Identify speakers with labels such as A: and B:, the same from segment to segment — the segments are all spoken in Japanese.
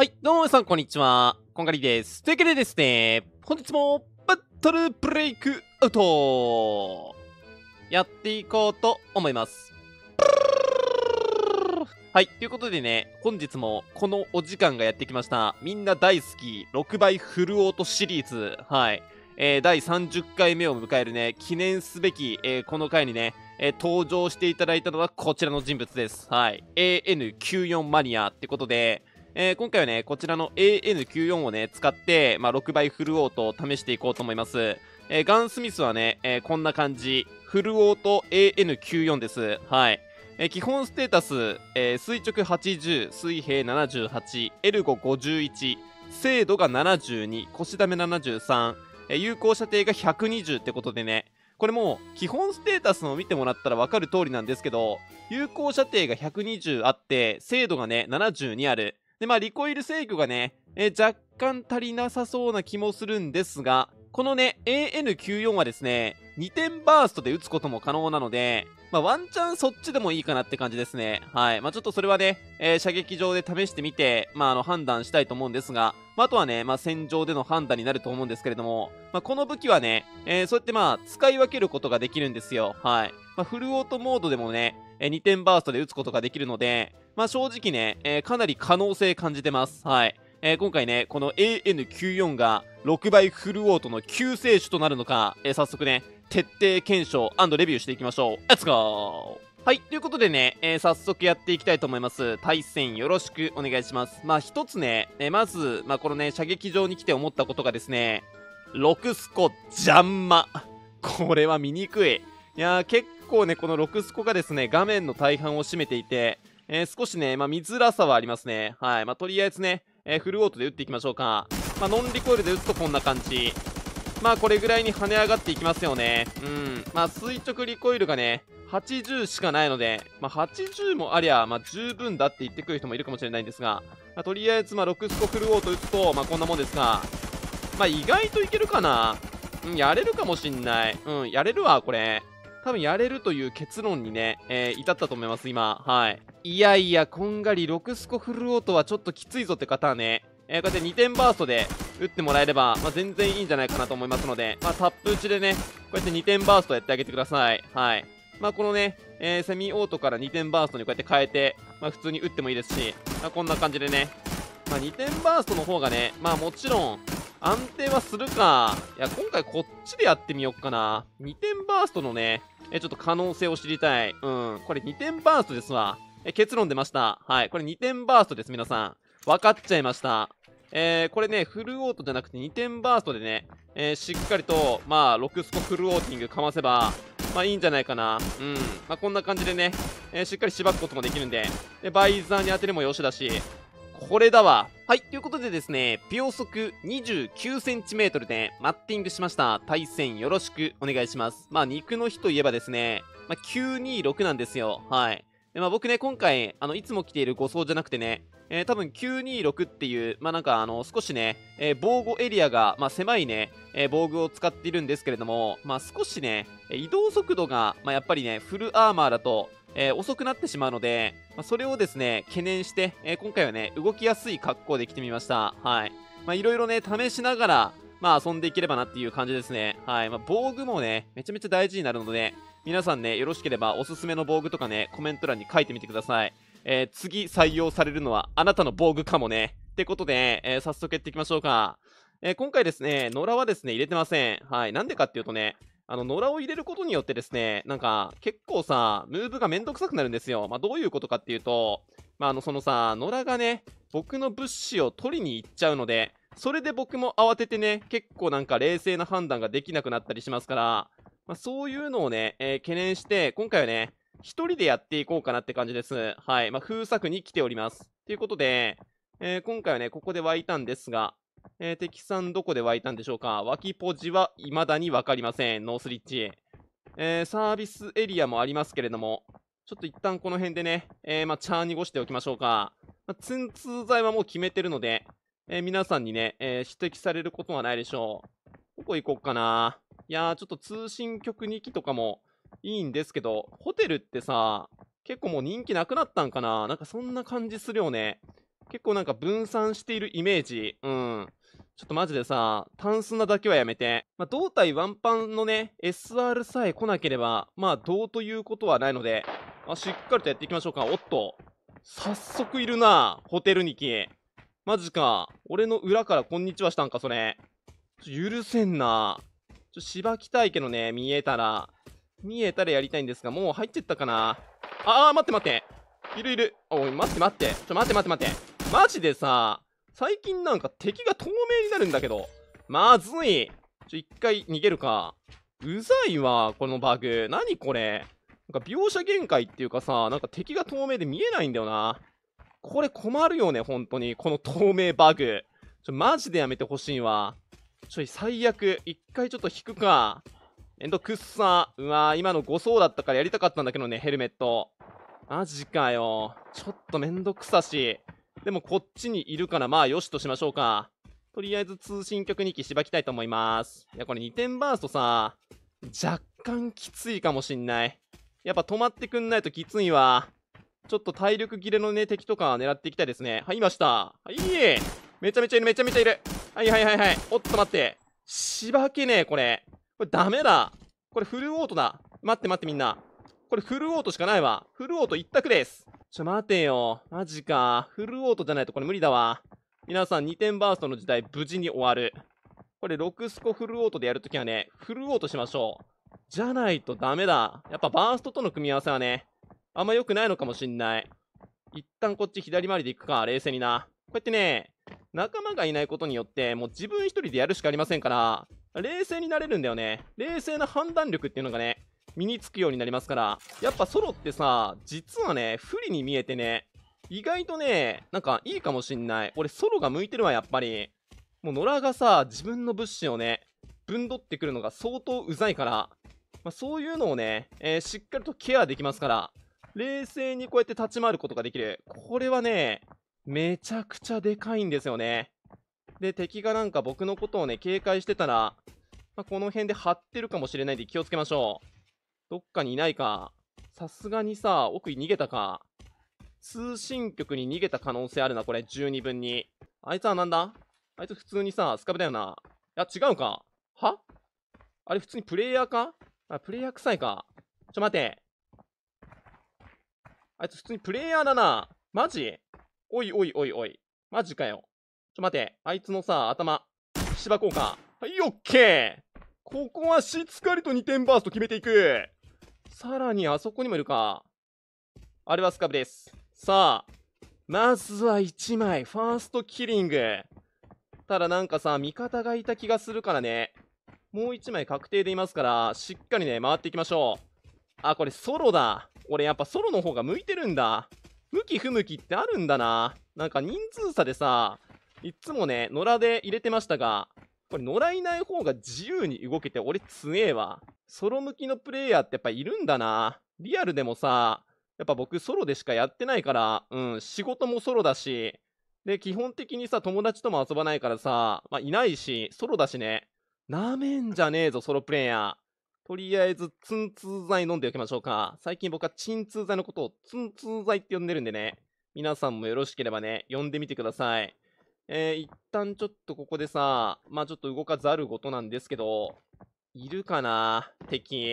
A: はい、どうも皆さん、こんにちは。こんがりです。というわけでですね、本日もバトルブレイクアウトやっていこうと思います。はい、ということでね、本日もこのお時間がやってきました。みんな大好き、6倍フルオートシリーズ。はい。えー、第30回目を迎えるね、記念すべき、えー、この回にね、えー、登場していただいたのはこちらの人物です。はい。AN94 マニアってことで、えー、今回はね、こちらの AN94 をね、使って、まあ、6倍フルオートを試していこうと思います。えー、ガンスミスはね、えー、こんな感じ。フルオート AN94 です。はい。えー、基本ステータス、えー、垂直80、水平78、エルゴ51、精度が72、腰溜め73、えー、有効射程が120ってことでね、これも基本ステータスを見てもらったら分かる通りなんですけど、有効射程が120あって、精度がね、72ある。で、まあ、リコイル制御がね、え若干足りなさそうな気もするんですが、このね、AN94 はですね、2点バーストで撃つことも可能なので、まあ、ワンチャンそっちでもいいかなって感じですね。はい。まあ、ちょっとそれはね、えー、射撃場で試してみて、まあ、あの、判断したいと思うんですが、まあ、とはね、まあ、戦場での判断になると思うんですけれども、まあ、この武器はね、えー、そうやってまあ、使い分けることができるんですよ。はい。まあ、フルオートモードでもね、え2点バーストで撃つことができるので、まあ、正直ね、えー、かなり可能性感じてます。はい。えー、今回ね、この AN94 が6倍フルオートの救世主となるのか、えー、早速ね、徹底検証レビューしていきましょう。レッツゴーはい、ということでね、えー、早速やっていきたいと思います。対戦よろしくお願いします。まあ、一つね、えー、まず、まあ、このね、射撃場に来て思ったことがですね、ロクスコ、邪魔。これは見にくい。いやー、結構ね、このロクスコがですね、画面の大半を占めていて、えー、少しね、まあ、見づらさはありますね。はい。まあ、とりあえずね、えー、フルオートで打っていきましょうか。まあ、ノンリコイルで打つとこんな感じ。まあ、これぐらいに跳ね上がっていきますよね。うん。まあ、垂直リコイルがね、80しかないので、まあ、80もありゃ、まあ、十分だって言ってくる人もいるかもしれないんですが、まあ、とりあえず、まあ、6スコフルオート打つと、まあ、こんなもんですが、まあ、意外といけるかな。うん、やれるかもしんない。うん、やれるわ、これ。多分やれるという結論にね、えー、至ったと思います、今。はい。いやいや、こんがり6スコフルオートはちょっときついぞって方はね、えー、こうやって2点バーストで打ってもらえれば、まあ、全然いいんじゃないかなと思いますので、まあ、タップ打ちでね、こうやって2点バーストやってあげてください。はい。まあ、このね、えー、セミオートから2点バーストにこうやって変えて、まあ、普通に打ってもいいですし、まあ、こんな感じでね、まあ、2点バーストの方がね、まあ、もちろん、安定はするか。いや、今回こっちでやってみよっかな。2点バーストのね、え、ちょっと可能性を知りたい。うん。これ2点バーストですわ。え結論出ました。はい。これ2点バーストです、皆さん。分かっちゃいました。えー、これね、フルオートじゃなくて2点バーストでね、えー、しっかりと、まあ、6スコフルオーティングかませば、まあいいんじゃないかな。うん。まあこんな感じでね、えー、しっかり縛くこともできるんで、で、バイザーに当てるもよしだし、これだわ。はい、ということでですね、秒速2 9センチメートルでマッティングしました。対戦よろしくお願いします。まあ肉の日といえばですね、まあ、926なんですよ。はい。まあ、僕ね、今回、あの、いつも着ている5層じゃなくてね、えー、多分926っていう、まあ、なんかあの、少しね、えー、防護エリアが、まあ、狭いね、えー、防具を使っているんですけれども、まあ、少しね、移動速度が、まあ、やっぱりね、フルアーマーだと、えー、遅くなってしまうので、まあ、それをですね、懸念して、えー、今回はね、動きやすい格好で来てみました。はい。まあ、いろいろね、試しながら、まあ、遊んでいければなっていう感じですね。はい。まあ、防具もね、めちゃめちゃ大事になるので、ね、皆さんね、よろしければおすすめの防具とかね、コメント欄に書いてみてください。えー、次採用されるのはあなたの防具かもね。ってことで、えー、早速やっていきましょうか。えー、今回ですね、野良はですね、入れてません。はい。なんでかっていうとね、あの、野良を入れることによってですね、なんか、結構さ、ムーブがめんどくさくなるんですよ。まあ、どういうことかっていうと、まあ、あの、そのさ、野良がね、僕の物資を取りに行っちゃうので、それで僕も慌ててね、結構なんか冷静な判断ができなくなったりしますから、まあ、そういうのをね、えー、懸念して、今回はね、一人でやっていこうかなって感じです。はい。まあ、封鎖区に来ております。ということで、えー、今回はね、ここで湧いたんですが、えー、敵さんどこで湧いたんでしょうか脇ポジは未だにわかりません。ノースリッチ。えー、サービスエリアもありますけれども、ちょっと一旦この辺でね、えー、まあ、チャー濁しておきましょうか。まあ、ツンツー剤はもう決めてるので、え皆さんにね、え指摘されることはないでしょう。どこ行こっかないやー、ちょっと通信局2機とかもいいんですけど、ホテルってさ、結構もう人気なくなったんかななんかそんな感じするよね。結構なんか分散しているイメージ。うん。ちょっとマジでさ、タンスなだけはやめて。まあ、胴体ワンパンのね、SR さえ来なければ、まあ、どうということはないので、まあ、しっかりとやっていきましょうか。おっと。早速いるな、ホテル2機。マジか。俺の裏からこんにちはしたんか、それ。許せんな。ちょ、芝いけどね、見えたら、見えたらやりたいんですが、もう入ってったかなあー、待って待って。いるいる。おい、待って待って。ちょ、待って待って待って。マジでさ、最近なんか敵が透明になるんだけど。まずい。ちょ、一回逃げるか。うざいわ、このバグ。なにこれ。なんか描写限界っていうかさ、なんか敵が透明で見えないんだよな。これ困るよね、本当に。この透明バグ。ちょ、マジでやめてほしいわ。ちょい最悪。一回ちょっと引くか。エンドくっさ。うわ今の5層だったからやりたかったんだけどね、ヘルメット。マジかよ。ちょっとめんどくさし。でもこっちにいるからまあよしとしましょうか。とりあえず通信局2機しばきたいと思います。いや、これ2点バーストさ、若干きついかもしんない。やっぱ止まってくんないときついわ。ちょっと体力切れのね、敵とか狙っていきたいですね。はい、いました。はい。めちゃめちゃいる、めちゃめちゃいる。はいはいはいはい。おっと待って。しばけねえ、これ。これダメだ。これフルオートだ。待って待ってみんな。これフルオートしかないわ。フルオート一択です。ちょ、待てよ。マジか。フルオートじゃないとこれ無理だわ。皆さん2点バーストの時代無事に終わる。これ6スコフルオートでやるときはね、フルオートしましょう。じゃないとダメだ。やっぱバーストとの組み合わせはね、あんま良くないのかもしんない。一旦こっち左回りで行くか、冷静にな。こうやってね、仲間がいないことによって、もう自分一人でやるしかありませんから、冷静になれるんだよね。冷静な判断力っていうのがね、身につくようになりますから、やっぱソロってさ、実はね、不利に見えてね、意外とね、なんかいいかもしんない。俺ソロが向いてるわ、やっぱり。もう野良がさ、自分の物資をね、ぶんどってくるのが相当うざいから、まあ、そういうのをね、えー、しっかりとケアできますから、冷静にこうやって立ち回ることができる。これはね、めちゃくちゃでかいんですよね。で、敵がなんか僕のことをね、警戒してたら、まあ、この辺で張ってるかもしれないんで気をつけましょう。どっかにいないか。さすがにさ、奥に逃げたか。通信局に逃げた可能性あるな、これ。十二分に。あいつはなんだあいつ普通にさ、スカブだよな。いや、違うか。はあれ普通にプレイヤーかあ、プレイヤー臭いか。ちょ、待て。あいつ普通にプレイヤーだな。マジおいおいおいおい。マジかよ。ちょ待って、あいつのさ、頭、芝こうか。はい、オッケーここはしつかりと2点バースト決めていく。さらにあそこにもいるか。あれはスカブです。さあ、まずは1枚、ファーストキリング。ただなんかさ、味方がいた気がするからね。もう1枚確定でいますから、しっかりね、回っていきましょう。あ、これソロだ。俺やっぱソロの方が向いてるんだ。向き不向きってあるんだな。なんか人数差でさ、いっつもね、野良で入れてましたが、これ野良いない方が自由に動けて俺強えわ。ソロ向きのプレイヤーってやっぱいるんだな。リアルでもさ、やっぱ僕ソロでしかやってないから、うん、仕事もソロだし、で、基本的にさ、友達とも遊ばないからさ、まあ、いないし、ソロだしね。なめんじゃねえぞ、ソロプレイヤー。とりあえず、ツンツー剤飲んでおきましょうか。最近僕は鎮痛剤のことをツンツー剤って呼んでるんでね。皆さんもよろしければね、呼んでみてください。えー、一旦ちょっとここでさ、まあちょっと動かざることなんですけど、いるかな敵。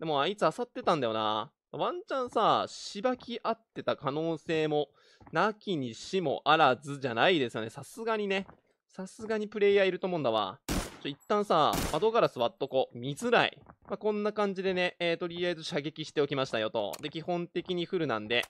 A: でもあいつ漁ってたんだよな。ワンチャンさ、しばき合ってた可能性も、なきにしもあらずじゃないですよね。さすがにね。さすがにプレイヤーいると思うんだわ。と一旦さ、窓ガラス割っとこう。見づらい。まあ、こんな感じでね、えー、とりあえず射撃しておきましたよと。で、基本的にフルなんで。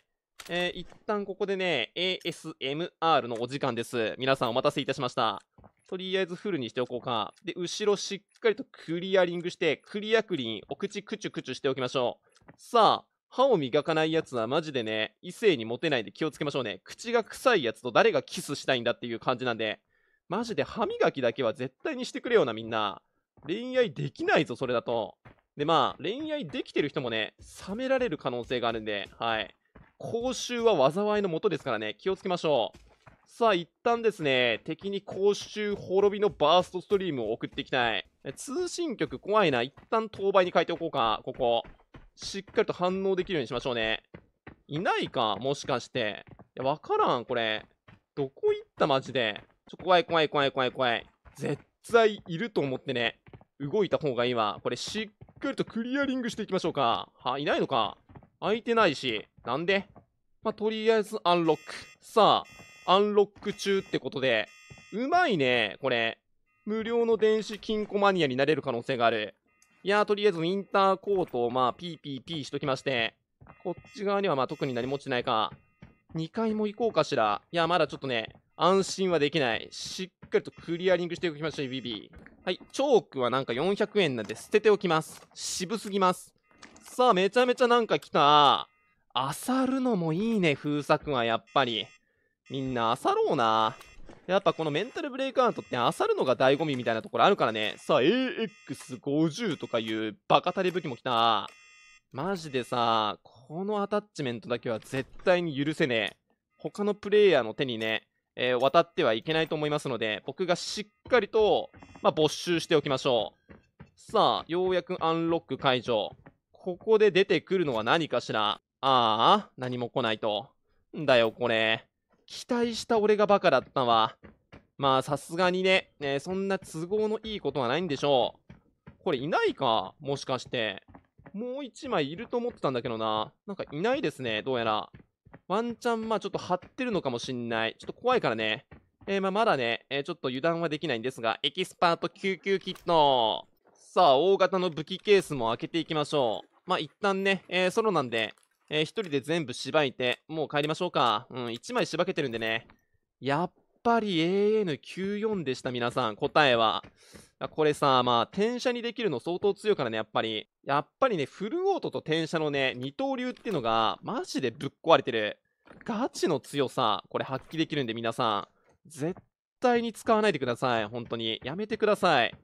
A: えー、一旦ここでね、ASMR のお時間です。皆さんお待たせいたしました。とりあえずフルにしておこうか。で、後ろしっかりとクリアリングして、クリアクリーン、お口クチュクチュしておきましょう。さあ、歯を磨かないやつはマジでね、異性にモテないで気をつけましょうね。口が臭いやつと誰がキスしたいんだっていう感じなんで、マジで歯磨きだけは絶対にしてくれよな、みんな。恋愛できないぞ、それだと。で、まあ、恋愛できてる人もね、冷められる可能性があるんで、はい。口臭は災いのもとですからね、気をつけましょう。さあ、一旦ですね、敵に公衆滅びのバーストストリームを送っていきたい。通信局怖いな。一旦当倍に変えておこうか、ここ。しっかりと反応できるようにしましょうね。いないかもしかして。いや、わからん、これ。どこ行ったマジで。ちょ、怖い怖い怖い怖い怖い。絶対いると思ってね、動いた方がいいわ。これしっかりとクリアリングしていきましょうか。はい、いないのか。開いてないし。なんでまあ、とりあえずアンロック。さあ、アンロック中ってことで。うまいね、これ。無料の電子金庫マニアになれる可能性がある。いやー、とりあえずインターコートをまあ、ピーピーピーしときまして。こっち側にはまあ、特に何も落ちてないか。2階も行こうかしら。いや、まだちょっとね、安心はできない。しっかりとクリアリングしておきましょう、BB。はい、チョークはなんか400円なんで捨てておきます。渋すぎます。さあ、めちゃめちゃなんか来た。漁るのもいいね、風作はやっぱり。みんな漁ろうな。やっぱこのメンタルブレイクアウトって漁るのが醍醐味みたいなところあるからね。さあ、AX50 とかいうバカタれ武器も来た。マジでさ、このアタッチメントだけは絶対に許せねえ。他のプレイヤーの手にね、えー、渡ってはいけないと思いますので、僕がしっかりと、まあ、没収しておきましょう。さあ、ようやくアンロック解除。ここで出てくるのは何かしら。ああ、何も来ないと。んだよ、これ。期待した俺がバカだったわ。まあ、さすがにね、ね、そんな都合のいいことはないんでしょう。これいないかもしかして。もう一枚いると思ってたんだけどな。なんかいないですね、どうやら。ワンチャン、まあちょっと張ってるのかもしんない。ちょっと怖いからね。えー、まあまだね、えー、ちょっと油断はできないんですが、エキスパート救急キット。さあ、大型の武器ケースも開けていきましょう。まあ一旦ね、えー、ソロなんで、えー、一人で全部しばいて、もう帰りましょうか。うん、一枚しばけてるんでね。やっぱり AN94 でした、皆さん。答えは。これさ、まあ、転写にできるの相当強いからね、やっぱり。やっぱりね、フルオートと転写のね、二刀流っていうのが、マジでぶっ壊れてる。ガチの強さ、これ発揮できるんで、皆さん。絶対に使わないでください。本当に。やめてください。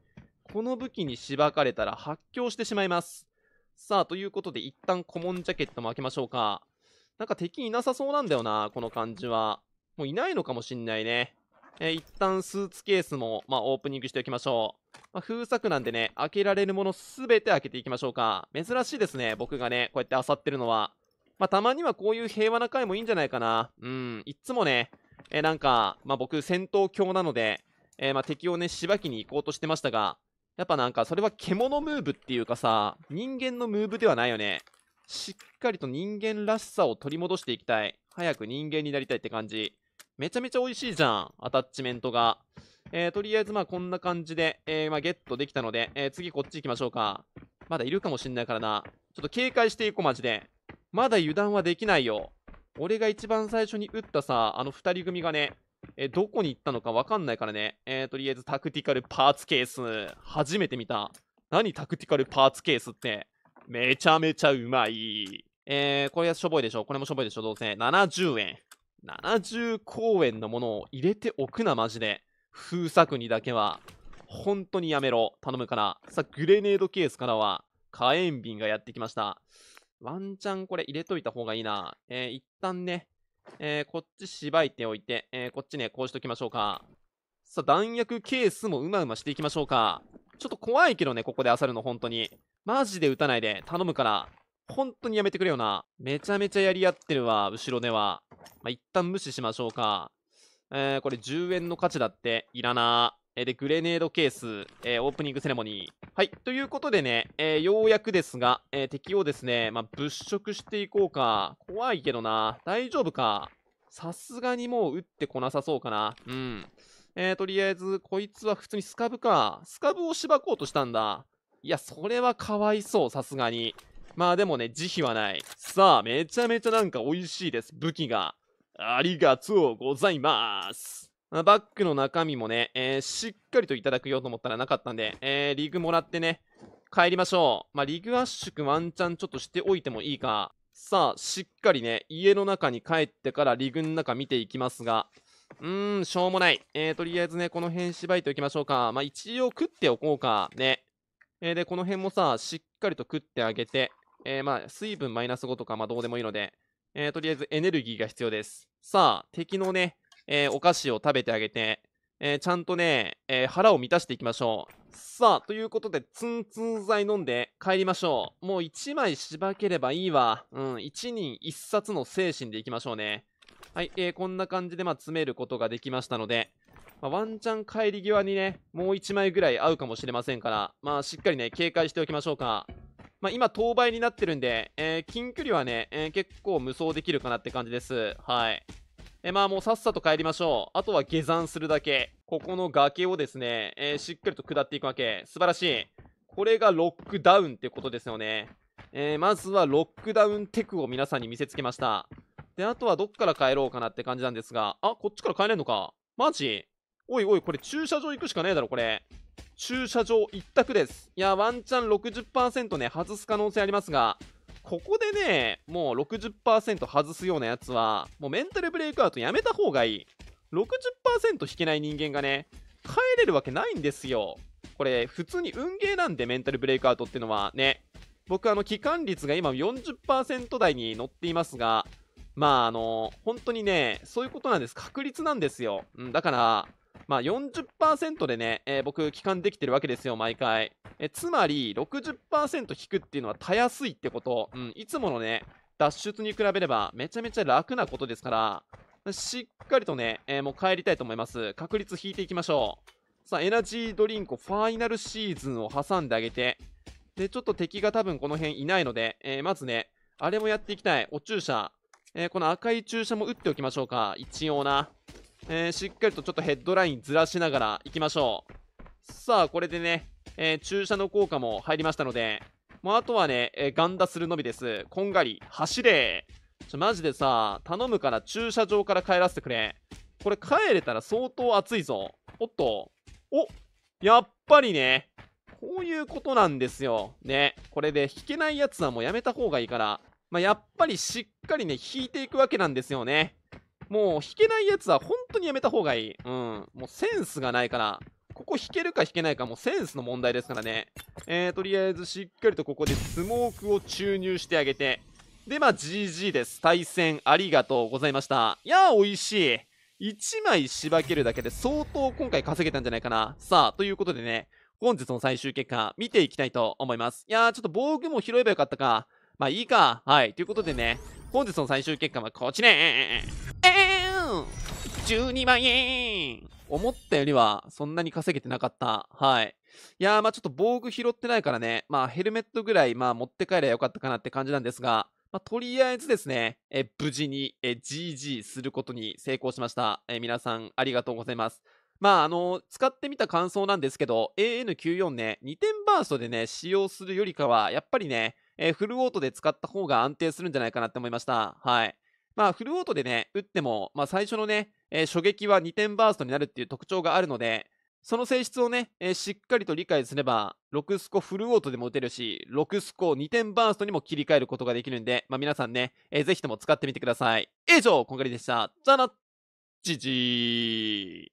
A: この武器にしばかれたら発狂してしまいます。さあ、ということで、一旦コモンジャケットも開けましょうか。なんか敵いなさそうなんだよな、この感じは。もういないのかもしんないね。えー、一旦スーツケースも、まあ、オープニングしておきましょう。まあ、封鎖なんでね、開けられるものすべて開けていきましょうか。珍しいですね、僕がね、こうやって漁ってるのは。まあ、たまにはこういう平和な回もいいんじゃないかな。うん、いっつもね、えー、なんか、まあ、僕、戦闘狂なので、えー、まあ、敵をね、しばきに行こうとしてましたが、やっぱなんか、それは獣ムーブっていうかさ、人間のムーブではないよね。しっかりと人間らしさを取り戻していきたい。早く人間になりたいって感じ。めちゃめちゃ美味しいじゃん、アタッチメントが。えー、とりあえずまあこんな感じで、えー、まあゲットできたので、えー、次こっち行きましょうか。まだいるかもしんないからな。ちょっと警戒していこう、マジで。まだ油断はできないよ。俺が一番最初に撃ったさ、あの二人組がね、えどこに行ったのかわかんないからね。えー、とりあえずタクティカルパーツケース。初めて見た。何タクティカルパーツケースって。めちゃめちゃうまい。えー、これはしょぼいでしょ。これもしょぼいでしょ、どうせ。70円。70公演のものを入れておくな、マジで。封鎖区にだけは。本当にやめろ。頼むから。さあ、グレネードケースからは、火炎瓶がやってきました。ワンチャンこれ入れといた方がいいな。えー、一旦ね、えー、こっちしばいておいて、えー、こっちね、こうしときましょうか。さあ、弾薬ケースもうまうましていきましょうか。ちょっと怖いけどね、ここで漁るの、本当に。マジで撃たないで。頼むから。本当にやめてくれよな。めちゃめちゃやり合ってるわ、後ろでは。まあ、一旦無視しましょうか。えー、これ10円の価値だっていらなえー、で、グレネードケース、えー、オープニングセレモニー。はい。ということでね、えー、ようやくですが、え敵をですね、まあ、物色していこうか。怖いけどな。大丈夫か。さすがにもう撃ってこなさそうかな。うん。えとりあえず、こいつは普通にスカブか。スカブをしばこうとしたんだ。いや、それはかわいそう、さすがに。まあでもね、慈悲はない。さあ、めちゃめちゃなんか美味しいです、武器が。ありがとうございます。バッグの中身もね、えー、しっかりといただくようと思ったらなかったんで、えー、リグもらってね、帰りましょう。まあ、リグ圧縮ワンチャンちょっとしておいてもいいか。さあ、しっかりね、家の中に帰ってからリグの中見ていきますが、うーん、しょうもない。えー、とりあえずね、この辺縛いておきましょうか。まあ、一応食っておこうか。ね。えー、で、この辺もさ、しっかりと食ってあげて、えー、まあ、水分マイナス5とか、まあ、どうでもいいので、えー、とりあえずエネルギーが必要です。さあ、敵のね、えー、お菓子を食べてあげて、えー、ちゃんとね、えー、腹を満たしていきましょう。さあ、ということで、ツンツン剤飲んで帰りましょう。もう1枚しばければいいわ。うん、1人1冊の精神でいきましょうね。はい、えー、こんな感じで、まあ、詰めることができましたので、まあ、ワンチャン帰り際にね、もう1枚ぐらい合うかもしれませんから、まあ、しっかりね、警戒しておきましょうか。まあ、今、当倍になってるんで、えー、近距離はね、えー、結構無双できるかなって感じです。はい。えー、まあ、もうさっさと帰りましょう。あとは下山するだけ。ここの崖をですね、えしっかりと下っていくわけ。素晴らしい。これがロックダウンってことですよね。えまずはロックダウンテクを皆さんに見せつけました。で、あとはどっから帰ろうかなって感じなんですが、あ、こっちから帰れんのかマジおいおい、これ駐車場行くしかねえだろ、これ。駐車場一択です。いや、ワンチャン60%ね、外す可能性ありますが、ここでね、もう60%外すようなやつは、もうメンタルブレイクアウトやめた方がいい。60%引けない人間がね、帰れるわけないんですよ。これ、普通に運ゲーなんで、メンタルブレイクアウトってのはね。僕、あの、期間率が今40%台に乗っていますが、まあ、あの、本当にね、そういうことなんです。確率なんですよ。うん、だから、まあ40%でね、えー、僕、帰還できてるわけですよ、毎回。えつまり60%引くっていうのはたやすいってこと。うん、いつものね、脱出に比べればめちゃめちゃ楽なことですから、しっかりとね、えー、もう帰りたいと思います。確率引いていきましょう。さあ、エナジードリンクファイナルシーズンを挟んであげて、で、ちょっと敵が多分この辺いないので、えー、まずね、あれもやっていきたい。お注射。えー、この赤い注射も打っておきましょうか。一応な。えー、しっかりとちょっとヘッドラインずらしながら行きましょう。さあ、これでね、えー、注射の効果も入りましたので、もうあとはね、えー、ガンダするのみです。こんがり、走れちょ、マジでさ、頼むから駐車場から帰らせてくれ。これ帰れたら相当熱いぞ。おっと。おやっぱりね。こういうことなんですよ。ね。これで引けないやつはもうやめた方がいいから。まあ、やっぱりしっかりね、引いていくわけなんですよね。もう弾けないやつは本当にやめた方がいい。うん。もうセンスがないから。ここ弾けるか弾けないかもセンスの問題ですからね。えー、とりあえずしっかりとここでスモークを注入してあげて。で、まあ GG です。対戦ありがとうございました。いやー、美味しい。1枚しばけるだけで相当今回稼げたんじゃないかな。さあ、ということでね、本日の最終結果見ていきたいと思います。いやー、ちょっと防具も拾えばよかったか。まあいいか。はい。ということでね、本日の最終結果はこちらえー、!12 万円思ったよりはそんなに稼げてなかった。はい。いやー、まあちょっと防具拾ってないからね、まあヘルメットぐらい、まあ持って帰ればよかったかなって感じなんですが、まあ、とりあえずですね、え無事にえ GG することに成功しました。え皆さんありがとうございます。まあ、あの、使ってみた感想なんですけど、AN94 ね、2点バーストでね、使用するよりかは、やっぱりね、えフルオートで使った方が安定するんじゃないかなって思いました。はい。まあ、フルオートでね、打っても、まあ、最初のね、え初撃は2点バーストになるっていう特徴があるので、その性質をね、えー、しっかりと理解すれば、6スコフルオートでも打てるし、6スコ2点バーストにも切り替えることができるんで、まあ、皆さんね、えー、ぜひとも使ってみてください。以上、こんがりでした。じゃな、じじー。